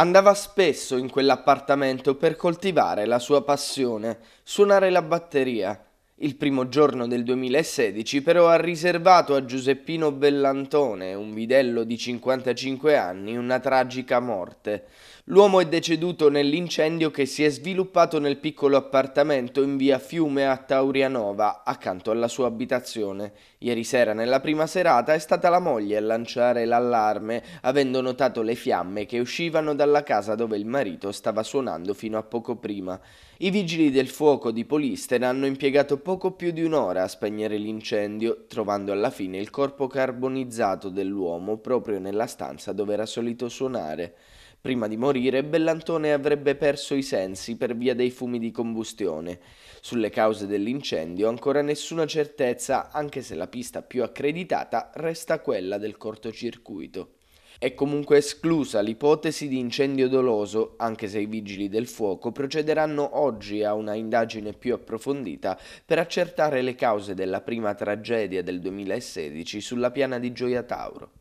Andava spesso in quell'appartamento per coltivare la sua passione, suonare la batteria, il primo giorno del 2016 però ha riservato a Giuseppino Bellantone, un bidello di 55 anni, una tragica morte. L'uomo è deceduto nell'incendio che si è sviluppato nel piccolo appartamento in via Fiume a Taurianova, accanto alla sua abitazione. Ieri sera, nella prima serata, è stata la moglie a lanciare l'allarme, avendo notato le fiamme che uscivano dalla casa dove il marito stava suonando fino a poco prima. I vigili del fuoco di Polistena hanno impiegato poco più di un'ora a spegnere l'incendio, trovando alla fine il corpo carbonizzato dell'uomo proprio nella stanza dove era solito suonare. Prima di morire, Bellantone avrebbe perso i sensi per via dei fumi di combustione. Sulle cause dell'incendio ancora nessuna certezza, anche se la pista più accreditata resta quella del cortocircuito. È comunque esclusa l'ipotesi di incendio doloso, anche se i vigili del fuoco procederanno oggi a una indagine più approfondita per accertare le cause della prima tragedia del 2016 sulla piana di Gioia Tauro.